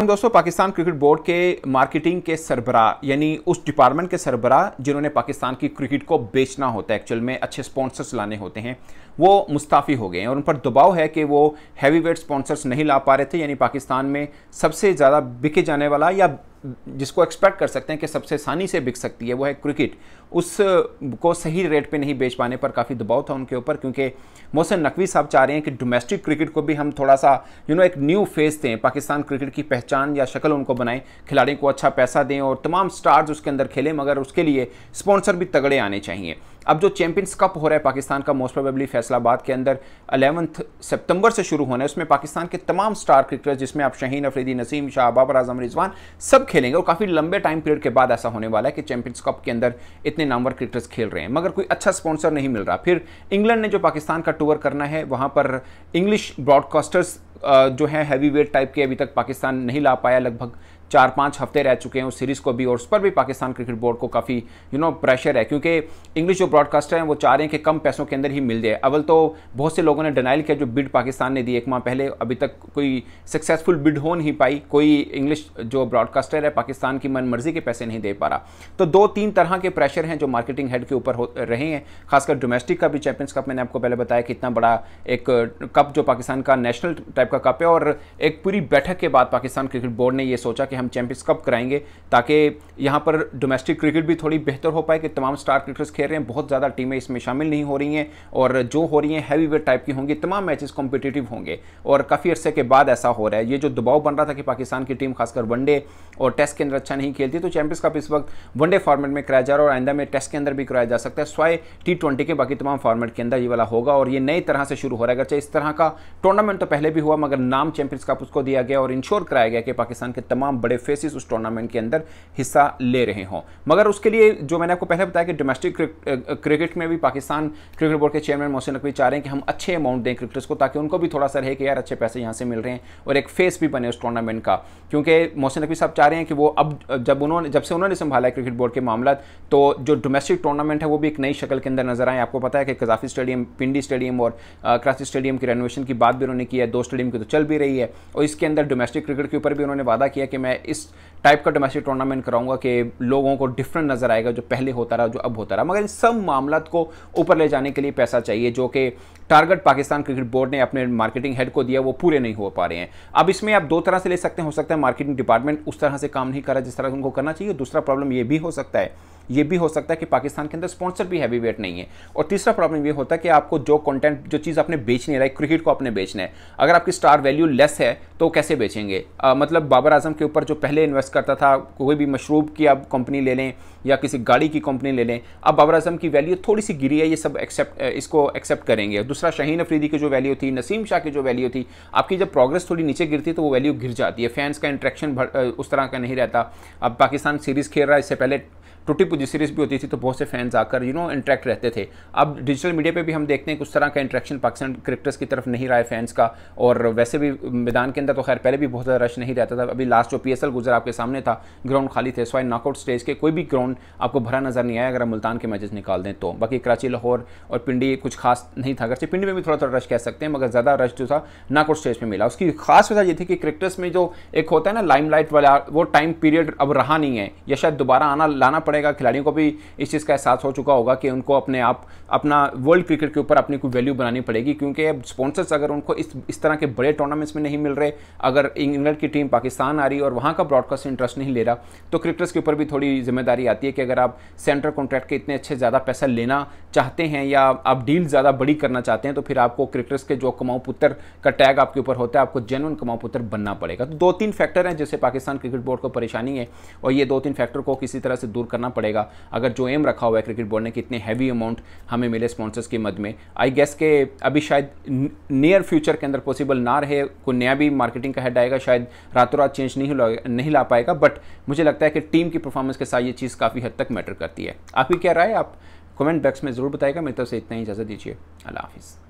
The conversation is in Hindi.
हम दोस्तों पाकिस्तान क्रिकेट बोर्ड के मार्केटिंग के सरबरा यानी उस डिपार्टमेंट के सरबरा जिन्होंने पाकिस्तान की क्रिकेट को बेचना होता है एक्चुअल में अच्छे स्पॉन्सर्स लाने होते हैं वो मुस्ताफ़ी हो गए हैं और उन पर दबाव है कि वो हैवी वेट स्पॉन्सर्स नहीं ला पा रहे थे यानी पाकिस्तान में सबसे ज़्यादा बिके जाने वाला या जिसको एक्सपेक्ट कर सकते हैं कि सबसे आसानी से बिक सकती है वो है क्रिकेट उस को सही रेट पे नहीं बेच पाने पर काफ़ी दबाव था उनके ऊपर क्योंकि मोहसिन नकवी साहब चाह रहे हैं कि डोमेस्टिक क्रिकेट को भी हम थोड़ा सा यू नो एक न्यू फेस दें पाकिस्तान क्रिकेट की पहचान या शक्ल उनको बनाएं खिलाड़ियों को अच्छा पैसा दें और तमाम स्टार्स उसके अंदर खेलें मगर उसके लिए स्पॉन्सर भी तगड़े आने चाहिए अब जो चैंपियंस कप हो रहा है पाकिस्तान का मोस्ट प्रोबेबली फैसलाबाद के अंदर अलेवंथ सितंबर से शुरू होना है उसमें पाकिस्तान के तमाम स्टार क्रिकेटर्स जिसमें आप शहीन अफरीदी नसीम शाह बाबर आजम रिजवान सब खेलेंगे और काफ़ी लंबे टाइम पीरियड के बाद ऐसा होने वाला है कि चैंपियंस कप के अंदर इतने नामवर क्रिकेटर्स खेल रहे हैं मगर कोई अच्छा स्पॉन्सर नहीं मिल रहा फिर इंग्लैंड ने जो पाकिस्तान का टूर करना है वहाँ पर इंग्लिश ब्रॉडकास्टर्स जो हैं हैवी वेट टाइप के अभी तक पाकिस्तान नहीं ला पाया लगभग चार पाँच हफ्ते रह चुके हैं उस सीरीज़ को भी और उस पर भी पाकिस्तान क्रिकेट बोर्ड को काफ़ी यू नो प्रेशर है क्योंकि इंग्लिश जो ब्रॉडकास्टर हैं वो चाह रहे हैं कि कम पैसों के अंदर ही मिल जाए अवल तो बहुत से लोगों ने डिनाइल किया जो बिड पाकिस्तान ने दी एक माह पहले अभी तक कोई सक्सेसफुल बिड हो नहीं पाई कोई इंग्लिश जो ब्रॉडकास्टर है पाकिस्तान की मन मर्जी के पैसे नहीं दे पा रहा तो दो तीन तरह के प्रेशर हैं जो मार्केटिंग हेड के ऊपर रहे हैं खासकर डोमेस्टिक का भी चैंपियंस कप मैंने आपको पहले बताया कि इतना बड़ा एक कप जो पाकिस्तान का नेशनल टाइप का कप है और एक पूरी बैठक के बाद पाकिस्तान क्रिकेट बोर्ड ने यह सोचा कि कि हम चैंपियंस कप कराएंगे ताकि यहाँ पर डोमेस्टिक क्रिकेट भी थोड़ी बेहतर हो पाए कि तमाम स्टार क्रिकेटर्स खेल रहे हैं बहुत ज़्यादा टीमें इसमें शामिल नहीं हो रही हैं और जो हो रही हैं हैवी वेट टाइप की होंगी तमाम मैचेस कॉम्पिटेटिव होंगे और काफ़ी अर्से के बाद ऐसा हो रहा है ये जो दबाव बन रहा था कि पाकिस्तान की टीम खासकर वनडे और टेस्ट के अंदर अच्छा नहीं खेलती तो चैंपियंस कप इस वक्त वनडे फॉर्मेट में कराया जा रहा है और आइंदा में टेस्ट के अंदर भी कराया जा सकता है स्वाय टी ट्वेंटी के बाकी तमाम फॉर्मेट के अंदर ये वाला होगा और ये नई तरह से शुरू हो रहा है अगर चाहे इस तरह का टूर्नामेंट तो पहले भी हुआ मगर नाम चैंपियंस कप उसको दिया गया और इंश्योर कराया गया कि पाकिस्तान के तमाम बड़े फेसिस उस टूर्नामेंट के अंदर हिस्सा ले रहे हों मगर उसके लिए जो मैंने आपको पहले बताया कि डोमेस्टिक क्रिकेट में भी पाकिस्तान क्रिकेट बोर्ड के चेयरमैन मोहसिन नकवी चाह रहे हैं कि हम अच्छे अमाउंट दें क्रिकेटर्स को ताकि उनको भी थोड़ा सा रहे कि यार अच्छे पैसे यहाँ से मिल रहे हैं और एक फेस भी बने उस टूर्नामेंट का क्योंकि मोहसिन नकवी साहब चाह रहे हैं कि वो अब जब उन्होंने जब से उन्होंने संभाला क्रिकेट बोर्ड के मामला तो जो डोमेस्टिक टूर्नामेंट है वो भी एक नई शक्ल के अंदर नजर आए आपको पता है कि कजाफी स्टेडियम पिंडी स्टेडियम और क्रासी स्टेडियम की रेनोवेशन की बात भी उन्होंने की है दो स्टेडियम की तो चल भी रही है और इसके अंदर डोमेस्टिक क्रिकेट के ऊपर भी उन्होंने वादा किया कि मैं है इस टाइप का डोमेस्टिक टूर्नामेंट कराऊंगा कि लोगों को डिफरेंट नज़र आएगा जो पहले होता रहा जो अब होता रहा मगर इन सब मामला को ऊपर ले जाने के लिए पैसा चाहिए जो कि टारगेट पाकिस्तान क्रिकेट बोर्ड ने अपने मार्केटिंग हेड को दिया वो पूरे नहीं हो पा रहे हैं अब इसमें आप दो तरह से ले सकते हैं हो सकता है मार्केटिंग डिपार्टमेंट उस तरह से काम नहीं करा जिस तरह उनको करना चाहिए दूसरा प्रॉब्लम ये भी हो सकता है ये भी हो सकता है कि पाकिस्तान के अंदर स्पॉन्सर भी हैवी वेट नहीं है और तीसरा प्रॉब्लम ये होता है कि आपको जो कंटेंट जो चीज़ आपने बेचनी है लाइक क्रिकेट को आपने बेचना है अगर आपकी स्टार वैल्यू लेस है तो कैसे बेचेंगे आ, मतलब बाबर आजम के ऊपर जो पहले इन्वेस्ट करता था कोई भी मशरूब की आप कंपनी ले लें या किसी गाड़ी की कंपनी ले लें अब बाबर अजम की वैल्यू थोड़ी सी गिरी है ये सब एक्सेप्ट इसको एक्सेप्ट करेंगे दूसरा शहीन अफरीदी की जो वैल्यू थी नसीम शाह की जो वैल्यू थी आपकी जब प्रोग्रेस थोड़ी नीचे गिरती है तो वो वैल्यू गिर जाती है फैंस का इंट्रैक्शन उस तरह का नहीं रहता अब पाकिस्तान सीरीज़ खेल रहा है इससे पहले टूटी पुजी सीरीज भी होती थी तो बहुत से फैंस आकर यू नो इंटरेक्ट रहते थे अब डिजिटल मीडिया पे भी हम देखते हैं कुछ उस तरह का इंट्रैक्शन पाकिस्तान क्रिकेटर्स की तरफ नहीं रहा है फैंस का और वैसे भी मैदान के अंदर तो खैर पहले भी बहुत ज़्यादा रश नहीं रहता था अभी लास्ट जो पी एस गुजरा आपके सामने था ग्राउंड खाली थे सोए नॉकआउट स्टेज के कोई भी ग्राउंड आपको भरा नजर नहीं आया अगर हम मुल्तान के मैचेस निकाल दें तो बाकी कराची लाहौर और पिंडी कुछ खास नहीं था अगरचे पिंडी में भी थोड़ा थोड़ा रश कह सकते हैं मगर ज़्यादा रश जो था नॉकआउट स्टेज पर मिला उसकी खास वजह ये थी कि क्रिकेटर्स में जो एक होता है ना लाइट वाला वो टाइम पीरियड अब रहा नहीं है या शायद दोबारा आना लाना पड़े पड़ेगा खिलाड़ियों को भी इस चीज़ का एहसास हो चुका होगा कि उनको अपने आप अपना वर्ल्ड क्रिकेट के ऊपर अपनी कोई वैल्यू बनानी पड़ेगी क्योंकि स्पॉन्सर्स अगर उनको इस इस तरह के बड़े टूर्नामेंट्स में नहीं मिल रहे अगर इंग्लैंड की टीम पाकिस्तान आ रही और वहाँ का ब्रॉडकास्ट इंटरेस्ट नहीं ले रहा तो क्रिकेटर्स के ऊपर भी थोड़ी जिम्मेदारी आती है कि अगर आप सेंट्रल कॉन्ट्रैक्ट के इतने अच्छे ज़्यादा पैसा लेना चाहते हैं या आप डील ज़्यादा बड़ी करना चाहते हैं तो फिर आपको क्रिकेटर्स के जो कमाऊ पुत्र का टैग आपके ऊपर होता है आपको जेनुअन कमाऊ पुत्र बनना पड़ेगा तो दो तीन फैक्टर हैं जिससे पाकिस्तान क्रिकेट बोर्ड को परेशानी है और ये दो तीन फैक्टर को किसी तरह से दूर करना करना पड़ेगा अगर जो एम रखा हुआ है क्रिकेट बोर्ड ने कि इतने हैवी अमाउंट हमें मिले स्पॉन्सर्स के मद में आई गेस के अभी शायद नियर फ्यूचर के अंदर पॉसिबल ना रहे कोई नया भी मार्केटिंग का हेड आएगा शायद रातों रात चेंज नहीं नहीं ला पाएगा बट मुझे लगता है कि टीम की परफॉर्मेंस के साथ ये चीज़ काफ़ी हद तक मैटर करती है आपकी क्या राय आप कमेंट बॉक्स में ज़रूर बताएगा मेरी तरफ से इतना ही इजाज़त दीजिए अल्लाह हाफिज़